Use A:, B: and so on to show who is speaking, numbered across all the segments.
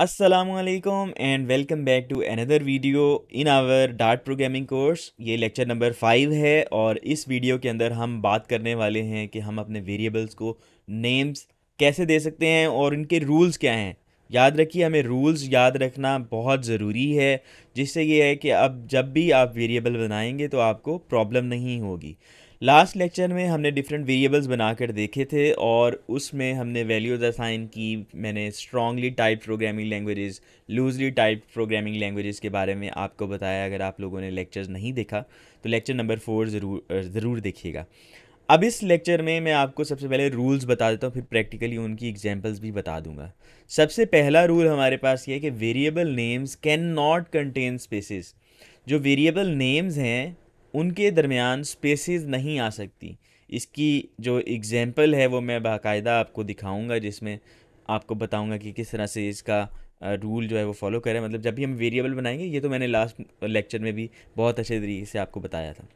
A: Aslam and welcome back to another video in our Dart programming course ये lecture number five है और इस video के अंदर हम बात करने वाले हैं कि हम अपने वेरिएबल्स को नेम्स कैसे दे सकते हैं और इनके रूल्स क्या हैं याद रखिए हमें रूल्स याद रखना बहुत ज़रूरी है जिससे ये है कि अब जब भी आप वेरिएबल बनाएंगे तो आपको प्रॉब्लम नहीं होगी लास्ट लेक्चर में हमने डिफरेंट वेरिएबल्स बनाकर देखे थे और उसमें हमने वैल्यूज़ असाइन की मैंने strongly type programming languages loosely type programming languages के बारे में आपको बताया अगर आप लोगों ने लेक्चर्स नहीं देखा तो लेक्चर नंबर फोर ज़रूर ज़रूर देखिएगा अब इस लेक्चर में मैं आपको सबसे पहले रूल्स बता देता हूँ फिर प्रैक्टिकली उनकी एग्जाम्पल्स भी बता दूंगा सबसे पहला रूल हमारे पास ये है कि variable names can not contain spaces जो वेरिएबल नेम्स हैं उनके दरमियान स्पेसेस नहीं आ सकती इसकी जो एग्ज़ैम्पल है वो मैं बाकायदा आपको दिखाऊंगा जिसमें आपको बताऊंगा कि किस तरह से इसका रूल जो है वो फॉलो करें मतलब जब भी हम वेरिएबल बनाएंगे ये तो मैंने लास्ट लेक्चर में भी बहुत अच्छे तरीके से आपको बताया था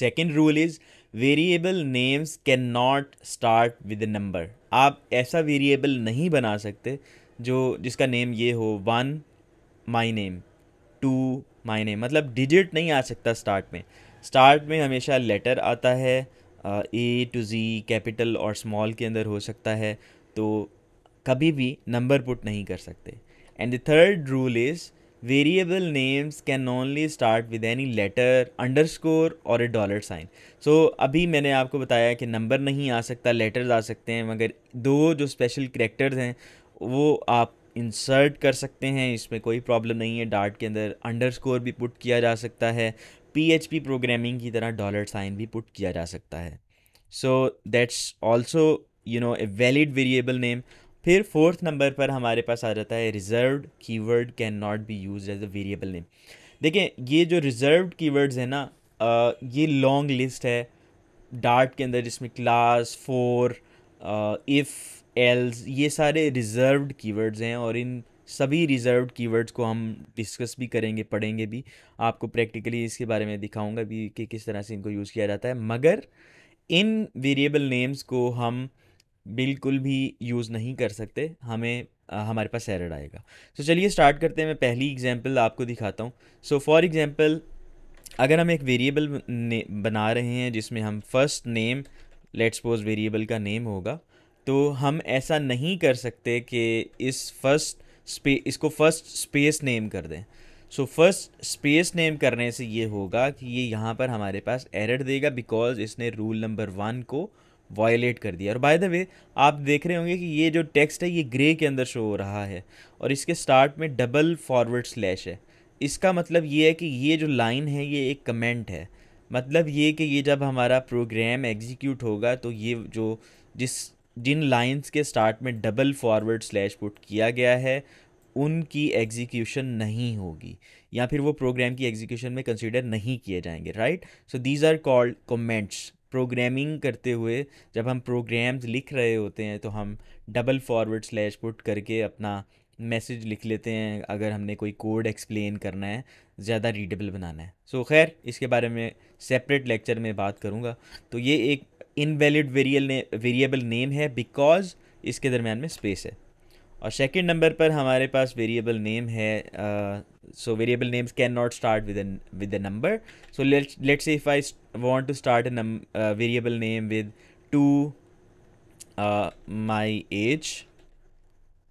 A: second rule is variable names can not start with a number आप ऐसा वेरिएबल नहीं बना सकते जो जिसका नेम ये हो वन माई नेम टू मायने मतलब डिजिट नहीं आ सकता स्टार्ट में स्टार्ट में हमेशा लेटर आता है ए टू जी कैपिटल और स्मॉल के अंदर हो सकता है तो कभी भी नंबर पुट नहीं कर सकते and the third rule is names can can start with any letter underscore और ए डॉलर साइन सो अभी मैंने आपको बताया कि नंबर नहीं आ सकता लेटर्स आ सकते हैं मगर दो जो स्पेशल करेक्टर्स हैं वो आप इंसर्ट कर सकते हैं इसमें कोई प्रॉब्लम नहीं है डार्ट के अंदर अंडरस्कोर भी पुट किया जा सकता है पीएचपी प्रोग्रामिंग की तरह डॉलर साइन भी पुट किया जा सकता है so that's also you know a valid variable name फिर फोर्थ नंबर पर हमारे पास आ जाता है reserve keyword can not be use as a variable name देखिए ये जो रिजर्व कीवर्ड्स हैं ना ये लॉन्ग लिस्ट है डार्ट के अंदर जिसमें क्लास फोर इफ़ एल्स ये सारे रिजर्व्ड कीवर्ड्स हैं और इन सभी रिजर्व्ड कीवर्ड्स को हम डिस्कस भी करेंगे पढ़ेंगे भी आपको प्रैक्टिकली इसके बारे में दिखाऊंगा भी कि किस तरह से इनको यूज़ किया जाता है मगर इन वेरिएबल नेम्स को हम बिल्कुल भी यूज़ नहीं कर सकते हमें आ, हमारे पास एरर आएगा तो so, चलिए स्टार्ट करते हैं मैं पहली एग्जांपल आपको दिखाता हूँ सो फॉर एग्जांपल अगर हम एक वेरिएबल बना रहे हैं जिसमें हम first name let's suppose variable का नेम होगा तो हम ऐसा नहीं कर सकते कि इस फर्स्ट स्पे इसको फर्स्ट स्पेस नेम कर दें सो फर्स्ट स्पेस नेम करने से ये होगा कि ये यहाँ पर हमारे पास एरर देगा बिकॉज इसने रूल नंबर वन को वायलेट कर दिया और बाय द वे आप देख रहे होंगे कि ये जो टेक्स्ट है ये ग्रे के अंदर शो हो रहा है और इसके स्टार्ट में डबल फॉरवर्ड स्लैश है इसका मतलब ये है कि ये जो लाइन है ये एक कमेंट है मतलब ये कि ये जब हमारा प्रोग्राम एग्जीक्यूट होगा तो ये जो जिस जिन लाइंस के स्टार्ट में डबल फॉरवर्ड स्लैश पुट किया गया है उनकी एग्जीक्यूशन नहीं होगी या फिर वो प्रोग्राम की एग्जीक्यूशन में कंसिडर नहीं किए जाएंगे right so these are called comments programming करते हुए जब हम प्रोग्राम्स लिख रहे होते हैं तो हम डबल फॉरवर्ड स्लैश पुट करके अपना मैसेज लिख लेते हैं अगर हमने कोई कोड एक्सप्लेन करना है ज़्यादा रीडेबल बनाना है सो so, खैर इसके बारे में सेपरेट लेक्चर में बात करूँगा तो ये एक इनवैलिड वेरियल वेरिएबल नेम है बिकॉज इसके दरमियान में स्पेस है और सेकंड नंबर पर हमारे पास वेरिएबल नेम है so variable names can not start with with a number so let's if I want to start a variable name with two my age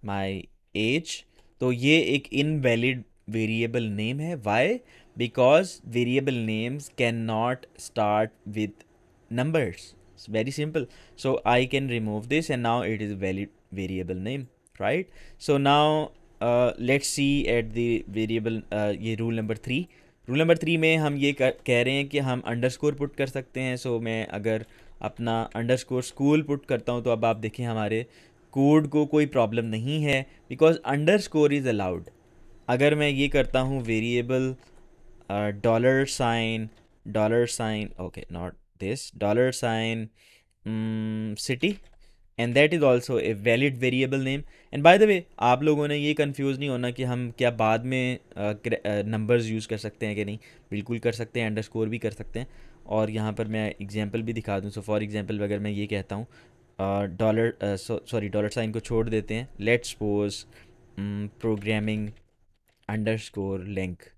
A: my age तो ये एक invalid variable name है why because variable names can not start with numbers it's very simple so i can remove this and now it is valid variable name right so now uh, let's see at the variable uh, ये rule number three rule number three में हम ये कर, कह रहे हैं कि हम अंडर स्कोर पुट कर सकते हैं सो so, मैं अगर अपना अंडर स्कोर स्कूल पुट करता हूँ तो अब आप देखें हमारे कोड को कोई प्रॉब्लम नहीं है because underscore is allowed अगर मैं ये करता हूँ variable dollar sign dollar sign okay not this dollar sign um, city and that is also a valid variable name and by the way आप लोगों ने ये कन्फ्यूज़ नहीं होना कि हम क्या बाद में नंबर्स uh, यूज़ कर सकते हैं कि नहीं बिल्कुल कर सकते हैं अंडर स्कोर भी कर सकते हैं और यहाँ पर मैं एग्जाम्पल भी दिखा दूँ सो फॉर एग्ज़ाम्पल अगर मैं ये कहता हूँ डॉलर सॉरी डॉलर साइन को छोड़ देते हैं let's suppose programming underscore link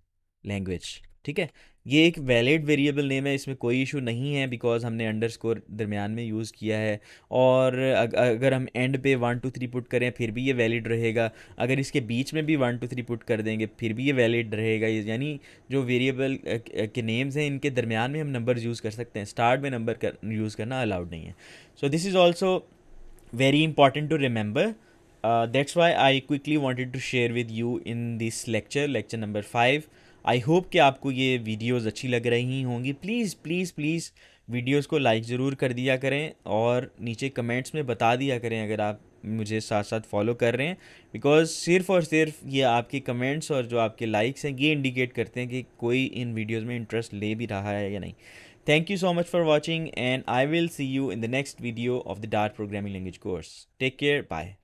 A: language ठीक है ये एक वैलिड वेरिएबल नेम है इसमें कोई इशू नहीं है बिकॉज हमने अंडर स्कोर दरमियान में यूज़ किया है और अगर हम एंड पे वन टू थ्री पुट करें फिर भी ये वैलिड रहेगा अगर इसके बीच में भी वन टू थ्री पुट कर देंगे फिर भी ये वैलिड रहेगा यानी जो वेरिएबल के नेम्स हैं इनके दरमियान में हम नंबर यूज़ कर सकते हैं स्टार्ट में नंबर कर यूज़ करना अलाउड नहीं है so this is also very important to remember that's why I quickly wanted to share with you in this lecture lecture number five I hope कि आपको ये वीडियोस अच्छी लग रही होंगी प्लीज़ प्लीज़ प्लीज़ वीडियोस को लाइक ज़रूर कर दिया करें और नीचे कमेंट्स में बता दिया करें अगर आप मुझे साथ साथ फॉलो कर रहे हैं बिकॉज सिर्फ और सिर्फ ये आपके कमेंट्स और जो आपके लाइक्स हैं ये इंडिकेट करते हैं कि कोई इन वीडियोज़ में इंटरेस्ट ले भी रहा है या नहीं Thank you so much for watching and I will see you in the next video of the Dart Programming Language course. Take care. Bye.